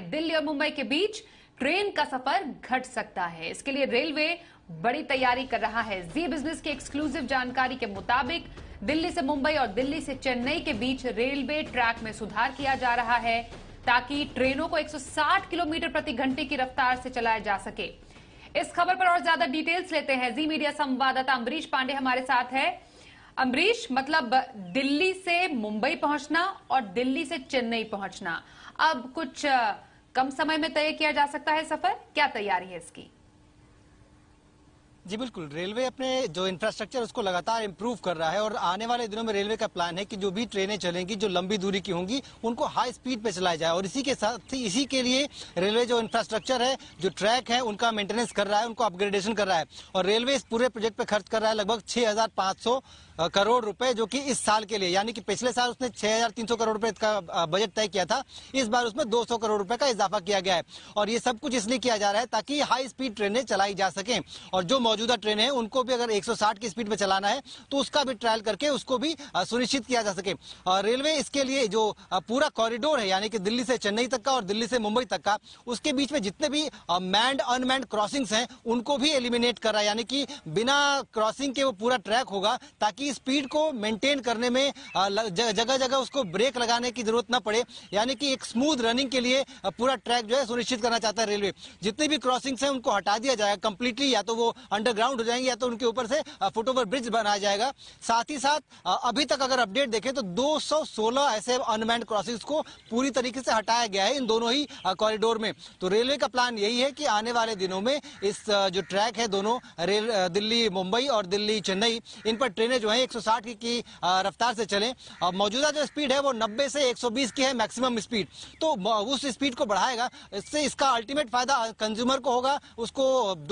दिल्ली और मुंबई के बीच ट्रेन का सफर घट सकता है इसके लिए रेलवे बड़ी तैयारी कर रहा है जी बिजनेस की एक्सक्लूसिव जानकारी के मुताबिक दिल्ली से मुंबई और दिल्ली से चेन्नई के बीच रेलवे ट्रैक में सुधार किया जा रहा है ताकि ट्रेनों को 160 किलोमीटर प्रति घंटे की रफ्तार से चलाया जा सके इस खबर पर और ज्यादा डिटेल्स लेते हैं जी मीडिया संवाददाता अम्बरीश पांडे हमारे साथ है अमरीश मतलब दिल्ली से मुंबई पहुंचना और दिल्ली से चेन्नई पहुंचना अब कुछ कम समय में तय किया जा सकता है सफर क्या तैयारी है इसकी जी बिल्कुल रेलवे अपने जो इंफ्रास्ट्रक्चर उसको लगातार इम्प्रूव कर रहा है और आने वाले दिनों में रेलवे का प्लान है कि जो भी ट्रेनें चलेंगी जो लंबी दूरी की होंगी उनको हाई स्पीड पे चलाया जाए और इसी के साथ ही इसी के लिए रेलवे जो इंफ्रास्ट्रक्चर है जो ट्रैक है उनका मेंटेनेंस कर रहा है उनको अपग्रेडेशन कर रहा है और रेलवे इस पूरे प्रोजेक्ट पे खर्च कर रहा है लगभग छह करोड़ रुपए जो कि इस साल के लिए यानी कि पिछले साल उसने 6,300 करोड़ रुपए का बजट तय किया था इस बार उसमें 200 करोड़ रुपए का इजाफा किया गया है और ये सब कुछ इसलिए किया जा रहा है ताकि हाई स्पीड ट्रेनें चलाई जा सकें और जो मौजूदा ट्रेन है उनको भी अगर 160 की स्पीड में चलाना है तो उसका भी ट्रायल करके उसको भी सुनिश्चित किया जा सके रेलवे इसके लिए जो पूरा कॉरिडोर है यानी कि दिल्ली से चेन्नई तक का और दिल्ली से मुंबई तक का उसके बीच में जितने भी मैंड अनमैंड क्रॉसिंग्स हैं उनको भी एलिमिनेट कर रहा है यानी कि बिना क्रॉसिंग के वो पूरा ट्रैक होगा ताकि स्पीड को मेंटेन करने में जगह जगह उसको ब्रेक लगाने की जरूरत न पड़े यानी कि एक स्मूथ रनिंग के लिए पूरा ट्रैक जो है सुनिश्चित करना चाहता है रेलवे जितने भी क्रॉसिंग्स हैं उनको हटा दिया जाएगा कंप्लीटली या तो वो अंडरग्राउंड हो जाएंगे या तो उनके ऊपर से फुट ओवर ब्रिज बनाया जाएगा साथ ही साथ अभी तक अगर अपडेट देखें तो 216 ऐसे अनमैंड क्रॉसिंग्स को पूरी तरीके से हटाया गया है इन दोनों ही कॉरिडोर में तो रेलवे का प्लान यही है कि आने वाले दिनों में इस जो ट्रैक है दोनों रेल दिल्ली मुंबई और दिल्ली चेन्नई इन पर ट्रेनें जो है एक की, की रफ्तार से चले मौजूदा जो स्पीड है वो नब्बे से एक की है मैक्सिमम स्पीड तो उस स्पीड को बढ़ाएगा इससे इसका अल्टीमेट फायदा कंज्यूमर को होगा उसको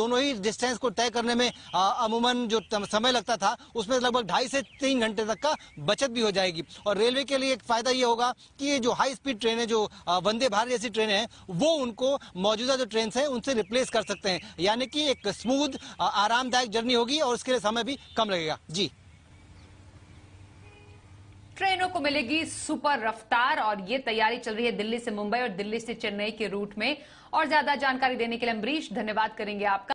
दोनों ही डिस्टेंस को तय कर करने में अमूमन जो समय लगता था उसमें लगभग ढाई से तीन घंटे तक का बचत भी हो जाएगी और रेलवे के लिए एक फायदा ये होगा कि ये जो हाई स्पीड ट्रेनें जो वंदे भारत जैसी ट्रेनें हैं वो उनको मौजूदा जो ट्रेन है उनसे रिप्लेस कर सकते हैं यानी कि एक स्मूथ आरामदायक जर्नी होगी और उसके लिए समय भी कम लगेगा जी ट्रेनों को मिलेगी सुपर रफ्तार और ये तैयारी चल रही है दिल्ली से मुंबई और दिल्ली से चेन्नई के रूट में और ज्यादा जानकारी देने के लिए अम्बरीश धन्यवाद करेंगे आपका